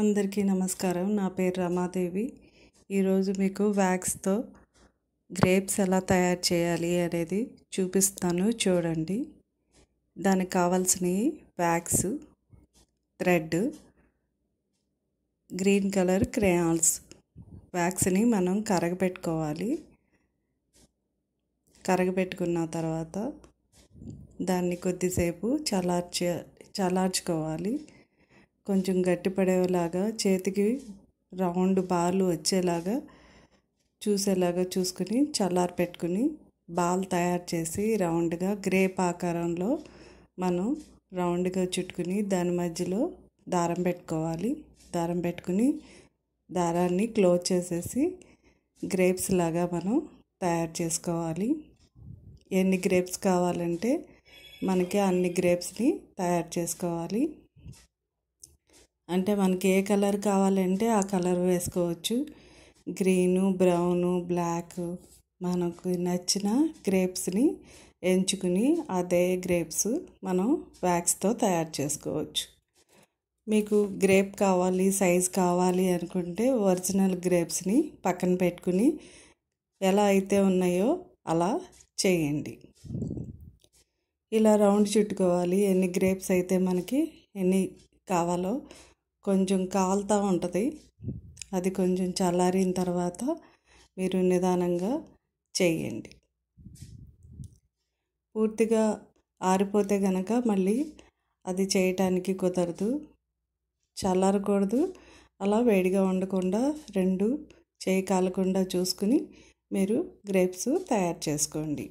అందరికీ నమస్కారం నా పేరు రమాదేవి ఈరోజు మీకు వ్యాక్స్తో గ్రేప్స్ ఎలా తయారు చేయాలి అనేది చూపిస్తాను చూడండి దానికి కావాల్సినవి wax thread green colour crayons వ్యాక్స్ని మనం కరగబెట్టుకోవాలి కరగబెట్టుకున్న తర్వాత దాన్ని కొద్దిసేపు చల్లార్చ చల్లార్చుకోవాలి కొంచెం గట్టిపడేలాగా చేతికి రౌండ్ బాల్ వచ్చేలాగా చూసేలాగా చూసుకుని చల్లారి పెట్టుకుని బాల్ తయారు చేసి రౌండ్గా గ్రేప్ ఆకారంలో మనం రౌండ్గా చుట్టుకుని దాని మధ్యలో దారం పెట్టుకోవాలి దారం పెట్టుకుని దారాన్ని క్లోజ్ చేసేసి గ్రేప్స్ లాగా మనం తయారు చేసుకోవాలి ఎన్ని గ్రేప్స్ కావాలంటే మనకి అన్ని గ్రేప్స్ని తయారు చేసుకోవాలి అంటే మనకి ఏ కలర్ కావాలంటే ఆ కలర్ వేసుకోవచ్చు గ్రీను బ్రౌను బ్లాక్ మనకు నచ్చిన గ్రేప్స్ని ఎంచుకుని అదే గ్రేప్స్ మనం వ్యాక్స్తో తయారు చేసుకోవచ్చు మీకు గ్రేప్ కావాలి సైజ్ కావాలి అనుకుంటే ఒరిజినల్ గ్రేప్స్ని పక్కన పెట్టుకుని ఎలా అయితే ఉన్నాయో అలా చేయండి ఇలా రౌండ్ చుట్టుకోవాలి ఎన్ని గ్రేప్స్ అయితే మనకి ఎన్ని కావాలో కొంచెం కాలుతూ ఉంటుంది అది కొంచెం చల్లారిన తర్వాత మీరు నిదానంగా చేయండి పూర్తిగా ఆరిపోతే గనక మళ్ళీ అది చేయటానికి కుదరదు చల్లారకూడదు అలా వేడిగా ఉండకుండా రెండు చేయి కాలకుండా చూసుకుని మీరు గ్రేప్స్ తయారు చేసుకోండి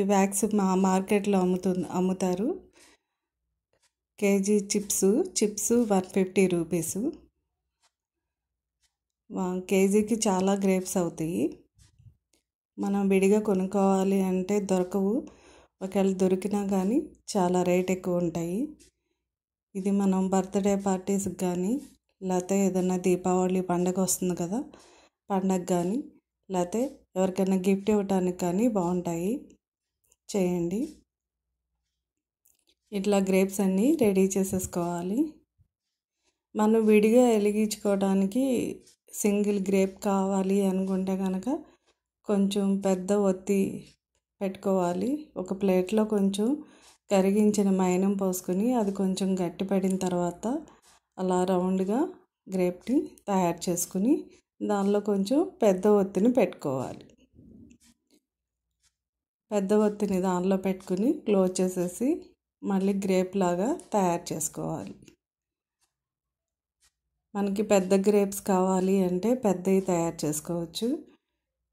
ఈ వ్యాక్స్ మా మార్కెట్లో అమ్ముతు అమ్ముతారు KG chips chips one fifty rupees కేజీకి చాలా గ్రేప్స్ అవుతాయి మనం విడిగా కొనుక్కోవాలి అంటే దొరకవు ఒకవేళ దొరికినా కానీ చాలా రేట్ ఎక్కువ ఉంటాయి ఇది మనం బర్త్డే పార్టీస్కి కానీ లేకపోతే ఏదైనా దీపావళి పండగ వస్తుంది కదా పండగ కానీ లేకపోతే ఎవరికైనా గిఫ్ట్ ఇవ్వడానికి కానీ బాగుంటాయి చేయండి ఇట్లా గ్రేప్స్ అన్నీ రెడీ చేసేసుకోవాలి మనం విడిగా వెలిగించుకోవడానికి సింగిల్ గ్రేప్ కావాలి అనుకుంటే కనుక కొంచెం పెద్ద ఒత్తి పెట్టుకోవాలి ఒక ప్లేట్లో కొంచెం కరిగించిన మైనం పోసుకొని అది కొంచెం గట్టి పడిన తర్వాత అలా రౌండ్గా గ్రేప్ని తయారు చేసుకుని దానిలో కొంచెం పెద్ద ఒత్తిని పెట్టుకోవాలి పెద్ద ఒత్తిని దానిలో పెట్టుకుని క్లోజ్ చేసేసి మళ్ళీ గ్రేప్ లాగా తయారు చేసుకోవాలి మనకి పెద్ద గ్రేప్స్ కావాలి అంటే పెద్దవి తయారు చేసుకోవచ్చు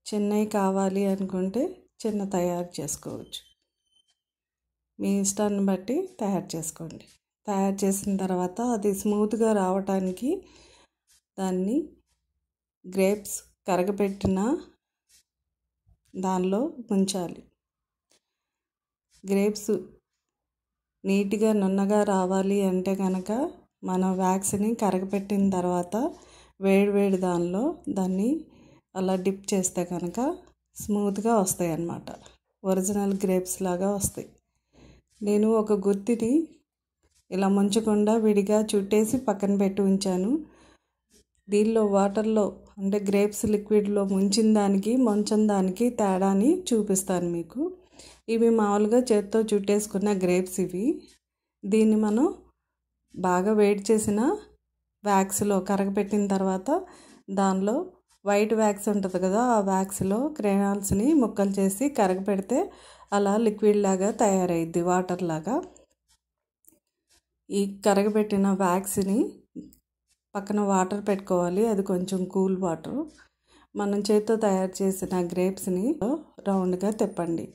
చిన్నవి కావాలి అనుకుంటే చిన్న తయారు చేసుకోవచ్చు మీ ఇష్టాన్ని బట్టి తయారు చేసుకోండి తయారు చేసిన తర్వాత అది స్మూత్గా రావటానికి దాన్ని గ్రేప్స్ కరగపెట్టిన దానిలో ఉంచాలి గ్రేప్స్ నీట్గా నున్నగా రావాలి అంటే కనుక మన వ్యాక్స్ని కరగపెట్టిన తర్వాత వేడి వేడి దానిలో దాన్ని అలా డిప్ చేస్తే కనుక స్మూత్గా వస్తాయి అన్నమాట ఒరిజినల్ గ్రేప్స్ లాగా వస్తాయి నేను ఒక గుత్తిని ఇలా ముంచకుండా విడిగా చుట్టేసి పక్కన పెట్టి ఉంచాను దీనిలో వాటర్లో అంటే గ్రేప్స్ లిక్విడ్లో ముంచిన దానికి ముంచిన దానికి తేడాని చూపిస్తాను మీకు ఇవి మామూలుగా చేత్తో చుట్టేసుకున్న గ్రేప్స్ ఇవి దీన్ని మనం బాగా వెయిట్ చేసిన వ్యాక్స్లో కరగపెట్టిన తర్వాత దానిలో వైట్ వ్యాక్స్ ఉంటుంది కదా ఆ వ్యాక్స్లో క్రేనాల్స్ని ముక్కలు చేసి కరగపెడితే అలా లిక్విడ్ లాగా తయారైద్ది వాటర్ లాగా ఈ కరగబెట్టిన వ్యాక్స్ని పక్కన వాటర్ పెట్టుకోవాలి అది కొంచెం కూల్ వాటర్ మనం చేతితో తయారు చేసిన గ్రేప్స్ని రౌండ్గా తిప్పండి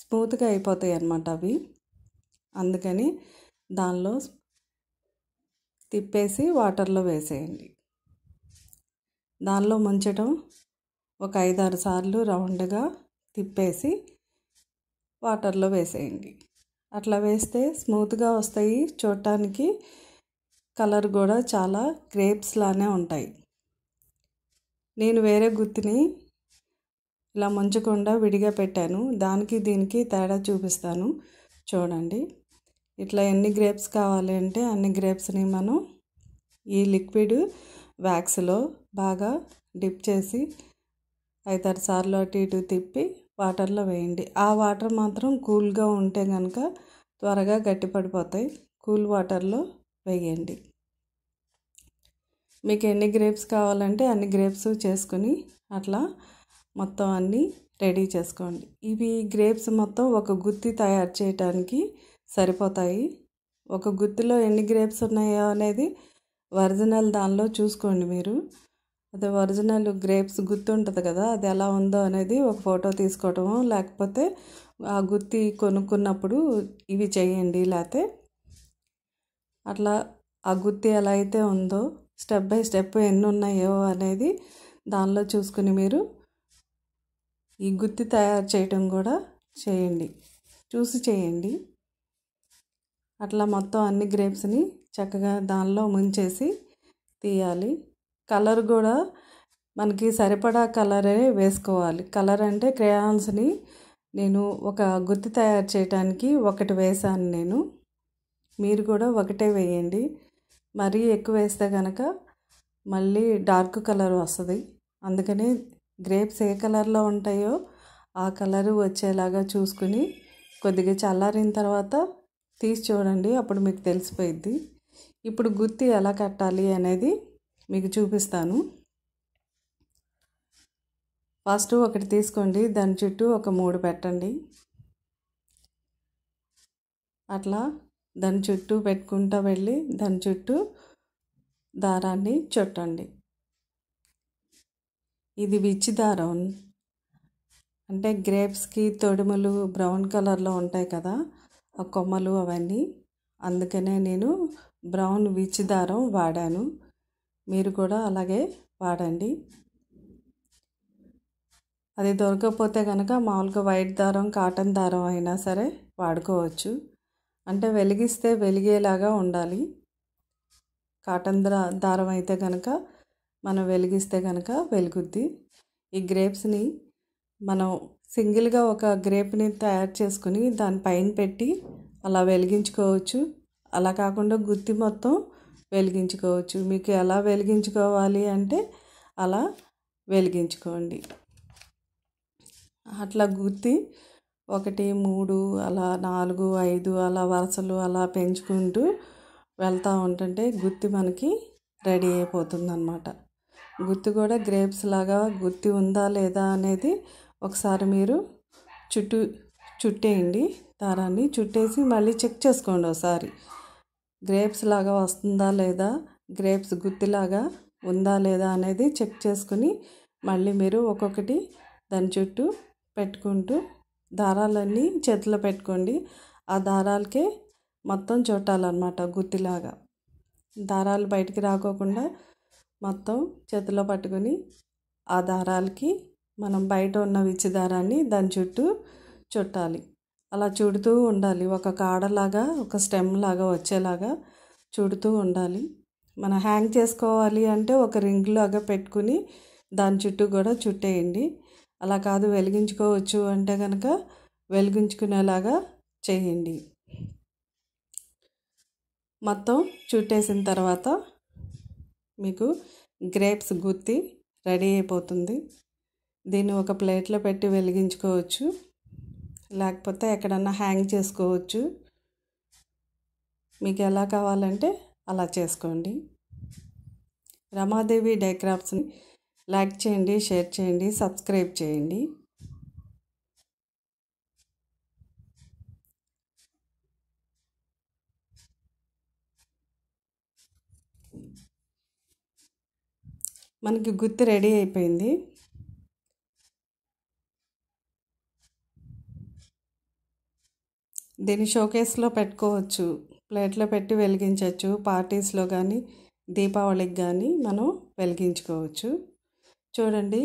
స్మూత్గా అయిపోతాయి అన్నమాట అవి అందుకని దానిలో తిప్పేసి వాటర్లో వేసేయండి దానిలో ముంచడం ఒక ఐదారు సార్లు రౌండ్గా తిప్పేసి వాటర్లో వేసేయండి అట్లా వేస్తే స్మూత్గా వస్తాయి చూడటానికి కలర్ కూడా చాలా గ్రేప్స్ లానే ఉంటాయి నేను వేరే గుత్తిని ఇలా ముంచకుండా విడిగా పెట్టాను దానికి దీనికి తేడా చూపిస్తాను చూడండి ఇట్లా ఎన్ని గ్రేప్స్ కావాలి అంటే అన్ని గ్రేప్స్ని మనం ఈ లిక్విడ్ వ్యాక్స్లో బాగా డిప్ చేసి ఐదారు సార్లు అటు ఇటు తిప్పి వాటర్లో వేయండి ఆ వాటర్ మాత్రం కూల్గా ఉంటే కనుక త్వరగా గట్టిపడిపోతాయి కూల్ వాటర్లో వేయండి మీకు ఎన్ని గ్రేప్స్ కావాలంటే అన్ని గ్రేప్స్ చేసుకుని అట్లా మొత్తం అన్నీ రెడీ చేసుకోండి ఇవి గ్రేప్స్ మొత్తం ఒక గుత్తి తయారు చేయడానికి సరిపోతాయి ఒక గుత్తిలో ఎన్ని గ్రేప్స్ ఉన్నాయో అనేది ఒరిజినల్ దానిలో చూసుకోండి మీరు అదే ఒరిజినల్ గ్రేప్స్ గుత్తి ఉంటుంది కదా అది ఎలా ఉందో అనేది ఒక ఫోటో తీసుకోవటము లేకపోతే ఆ గుత్తి కొనుక్కున్నప్పుడు ఇవి చేయండి లేకపోతే అట్లా ఆ గుత్తి ఎలా అయితే ఉందో స్టెప్ బై స్టెప్ ఎన్ని ఉన్నాయో అనేది దానిలో చూసుకుని మీరు ఈ గుత్తి తయారు చేయటం కూడా చేయండి చూసి చేయండి అట్లా మొత్తం అన్ని గ్రేప్స్ని చక్కగా దానిలో ముంచేసి తీయాలి కలర్ కూడా మనకి సరిపడా కలరే వేసుకోవాలి కలర్ అంటే క్రేయాన్స్ని నేను ఒక గుత్తి తయారు చేయడానికి ఒకటి వేశాను నేను మీరు కూడా ఒకటే వేయండి మరీ ఎక్కువ వేస్తే కనుక మళ్ళీ డార్క్ కలర్ వస్తుంది అందుకనే గ్రేప్స్ ఏ కలర్లో ఉంటాయో ఆ కలరు వచ్చేలాగా చూసుకుని కొద్దిగా చల్లారిన తర్వాత తీసి చూడండి అప్పుడు మీకు తెలిసిపోయిద్ది ఇప్పుడు గుత్తి ఎలా కట్టాలి అనేది మీకు చూపిస్తాను ఫస్ట్ ఒకటి తీసుకోండి దాని చుట్టూ ఒక మూడు పెట్టండి అట్లా దాని చుట్టూ పెట్టుకుంటూ వెళ్ళి దాని చుట్టూ దారాన్ని చుట్టండి ఇది విచ్ దారం అంటే గ్రేప్స్కి తొడుములు బ్రౌన్ కలర్లో ఉంటాయి కదా ఆ కొమ్మలు అవన్నీ అందుకనే నేను బ్రౌన్ విచ్ దారం వాడాను మీరు కూడా అలాగే వాడండి అది దొరకకపోతే కనుక మామూలుగా వైట్ దారం కాటన్ దారం అయినా సరే వాడుకోవచ్చు అంటే వెలిగిస్తే వెలిగేలాగా ఉండాలి కాటన్ దారం అయితే కనుక మనం వెలిగిస్తే కనుక వెలుగుద్ది ఈ గ్రేప్స్ని మనం సింగిల్గా ఒక గ్రేప్ని తయారు చేసుకుని దాని పైన పెట్టి అలా వెలిగించుకోవచ్చు అలా కాకుండా గుత్తి మొత్తం వెలిగించుకోవచ్చు మీకు ఎలా వెలిగించుకోవాలి అంటే అలా వెలిగించుకోండి అట్లా గుత్తి ఒకటి మూడు అలా నాలుగు ఐదు అలా వరుసలు అలా పెంచుకుంటూ వెళ్తూ ఉంటుంటే గుత్తి మనకి రెడీ అయిపోతుంది అన్నమాట గుత్తి కూడా గ్రేప్స్ లాగా గుత్తి ఉందా లేదా అనేది ఒకసారి మీరు చుట్టూ చుట్టేయండి దారాన్ని చుట్టేసి మళ్ళీ చెక్ చేసుకోండి ఒకసారి గ్రేప్స్ లాగా వస్తుందా లేదా గ్రేప్స్ గుత్తిలాగా ఉందా లేదా అనేది చెక్ చేసుకుని మళ్ళీ మీరు ఒక్కొక్కటి దాని చుట్టూ పెట్టుకుంటూ దారాలన్నీ చేతిలో పెట్టుకోండి ఆ దారాలకే మొత్తం చుట్టాలన్నమాట గుత్తిలాగా దారాలు బయటికి రాకోకుండా మొత్తం చేతిలో పట్టుకొని ఆ దారాలకి మనం బయట ఉన్న విచ్చి దారాన్ని దాని చుట్టూ చుట్టాలి అలా చుడుతూ ఉండాలి ఒక కాడలాగా ఒక స్టెమ్ లాగా వచ్చేలాగా చుడుతూ ఉండాలి మనం హ్యాంగ్ చేసుకోవాలి అంటే ఒక రింగ్ లాగా పెట్టుకుని దాని చుట్టూ కూడా చుట్టేయండి అలా కాదు వెలిగించుకోవచ్చు అంటే కనుక వెలిగించుకునేలాగా చేయండి మొత్తం చుట్టేసిన తర్వాత మీకు గ్రేప్స్ గుత్తి రెడీ అయిపోతుంది దీన్ని ఒక ప్లేట్లో పెట్టి వెలిగించుకోవచ్చు లేకపోతే ఎక్కడన్నా హ్యాంగ్ చేసుకోవచ్చు మీకు ఎలా కావాలంటే అలా చేసుకోండి రమాదేవి డైక్రాఫ్ట్స్ని లైక్ చేయండి షేర్ చేయండి సబ్స్క్రైబ్ చేయండి మనకి గుత్తి రెడీ అయిపోయింది దీన్ని షోకేస్లో పెట్టుకోవచ్చు ప్లేట్లో పెట్టి వెలిగించవచ్చు పార్టీస్లో కానీ దీపావళికి కానీ మనం వెలిగించుకోవచ్చు చూడండి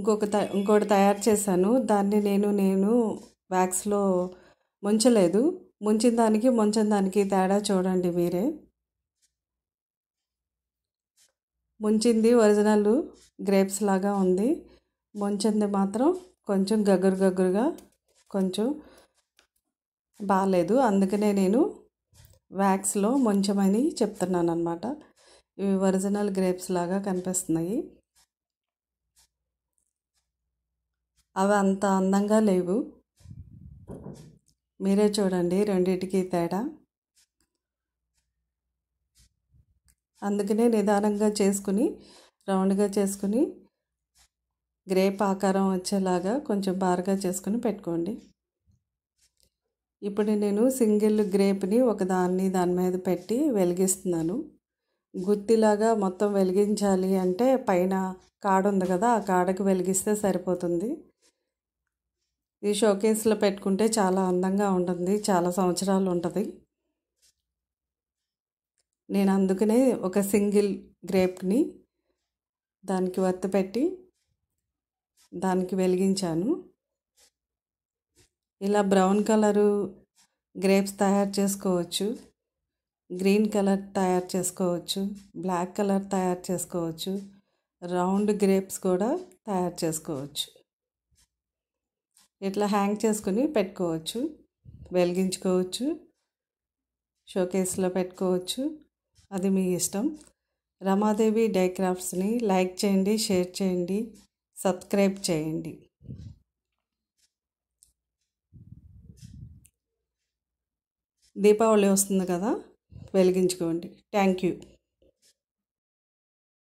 ఇంకొక త ఇంకోటి తయారు చేశాను దాన్ని నేను నేను వ్యాక్స్లో ముంచలేదు ముంచిన దానికి ముంచిన దానికి తేడా చూడండి మీరే ముంచింది ఒరిజినల్ గ్రేప్స్ లాగా ఉంది ముంచింది మాత్రం కొంచెం గగురు గగురుగా కొంచెం బాగాలేదు అందుకనే నేను వ్యాక్స్లో ముంచమని చెప్తున్నాను అనమాట ఇవి ఒరిజినల్ గ్రేప్స్ లాగా కనిపిస్తున్నాయి అవి అంత అందంగా లేవు మీరే చూడండి రెండింటికి తేడా అందుకనే నిదానంగా చేసుకుని రౌండ్గా చేసుకుని గ్రేప్ ఆకారం వచ్చేలాగా కొంచెం బారుగా చేసుకుని పెట్టుకోండి ఇప్పుడు నేను సింగిల్ గ్రేప్ని ఒక దాన్ని దాని మీద పెట్టి వెలిగిస్తున్నాను గుత్తిలాగా మొత్తం వెలిగించాలి అంటే పైన కాడ ఉంది కదా ఆ కాడకు వెలిగిస్తే సరిపోతుంది ఈ షోకేస్లో పెట్టుకుంటే చాలా అందంగా ఉంటుంది చాలా సంవత్సరాలు ఉంటుంది నేను అందుకనే ఒక సింగిల్ గ్రేప్ని దానికి వత్త పెట్టి దానికి వెలిగించాను ఇలా బ్రౌన్ కలరు గ్రేప్స్ తయారు చేసుకోవచ్చు గ్రీన్ కలర్ తయారు చేసుకోవచ్చు బ్లాక్ కలర్ తయారు చేసుకోవచ్చు రౌండ్ గ్రేప్స్ కూడా తయారు చేసుకోవచ్చు ఇట్లా హ్యాంగ్ చేసుకుని పెట్టుకోవచ్చు వెలిగించుకోవచ్చు షోకేస్లో పెట్టుకోవచ్చు అది మీ ఇష్టం రమాదేవి డైక్రాఫ్ట్స్ని లైక్ చేయండి షేర్ చేయండి సబ్స్క్రైబ్ చేయండి దీపావళి వస్తుంది కదా వెలిగించుకోండి థ్యాంక్ యూ